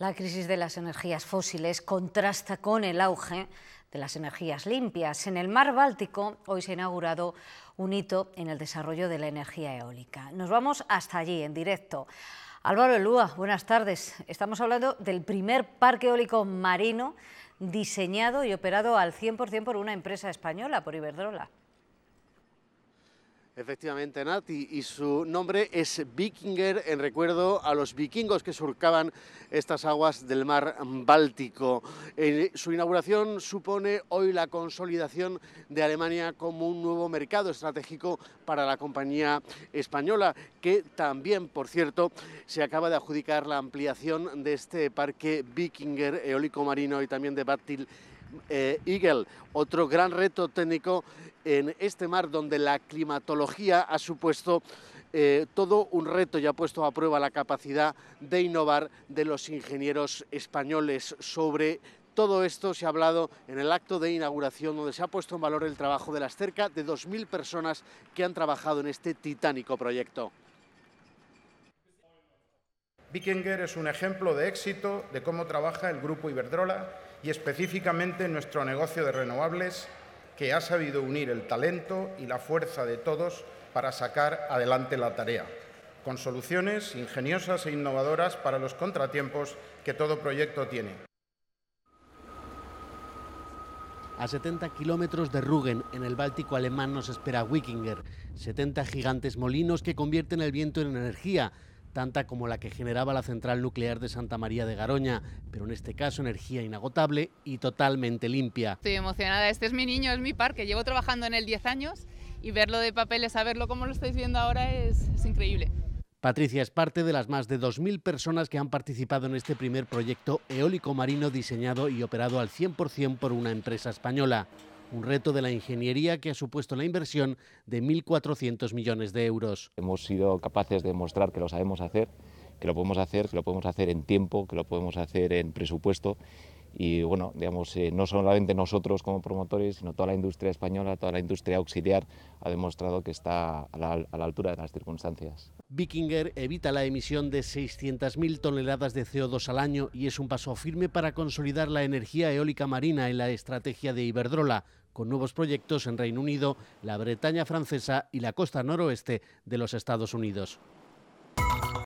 La crisis de las energías fósiles contrasta con el auge de las energías limpias. En el mar Báltico hoy se ha inaugurado un hito en el desarrollo de la energía eólica. Nos vamos hasta allí, en directo. Álvaro Elúa, buenas tardes. Estamos hablando del primer parque eólico marino diseñado y operado al 100% por una empresa española, por Iberdrola. Efectivamente, Nati, y, su nombre es Vikinger en recuerdo a los vikingos que surcaban estas aguas del mar Báltico. Eh, su inauguración supone hoy la consolidación de Alemania como un nuevo mercado estratégico para la compañía española, que también, por cierto, se acaba de adjudicar la ampliación de este parque Vikinger eólico marino y también de Battil eh, Eagle, otro gran reto técnico en este mar donde la climatología ha supuesto eh, todo un reto y ha puesto a prueba la capacidad de innovar de los ingenieros españoles sobre todo esto se ha hablado en el acto de inauguración donde se ha puesto en valor el trabajo de las cerca de 2.000 personas que han trabajado en este titánico proyecto. Wikinger es un ejemplo de éxito de cómo trabaja el Grupo Iberdrola y específicamente nuestro negocio de renovables, que ha sabido unir el talento y la fuerza de todos para sacar adelante la tarea, con soluciones ingeniosas e innovadoras para los contratiempos que todo proyecto tiene. A 70 kilómetros de Rügen, en el Báltico alemán, nos espera Wikinger, 70 gigantes molinos que convierten el viento en energía tanta como la que generaba la central nuclear de Santa María de Garoña, pero en este caso energía inagotable y totalmente limpia. Estoy emocionada, este es mi niño, es mi parque, llevo trabajando en él 10 años y verlo de papeles a verlo como lo estáis viendo ahora es, es increíble. Patricia es parte de las más de 2.000 personas que han participado en este primer proyecto eólico marino diseñado y operado al 100% por una empresa española un reto de la ingeniería que ha supuesto la inversión de 1.400 millones de euros. Hemos sido capaces de demostrar que lo sabemos hacer, que lo podemos hacer, que lo podemos hacer en tiempo, que lo podemos hacer en presupuesto. Y bueno, digamos, eh, no solamente nosotros como promotores, sino toda la industria española, toda la industria auxiliar ha demostrado que está a la altura de las circunstancias. Vikinger evita la emisión de 600.000 toneladas de CO2 al año y es un paso firme para consolidar la energía eólica marina en la estrategia de Iberdrola, con nuevos proyectos en Reino Unido, la Bretaña francesa y la costa noroeste de los Estados Unidos.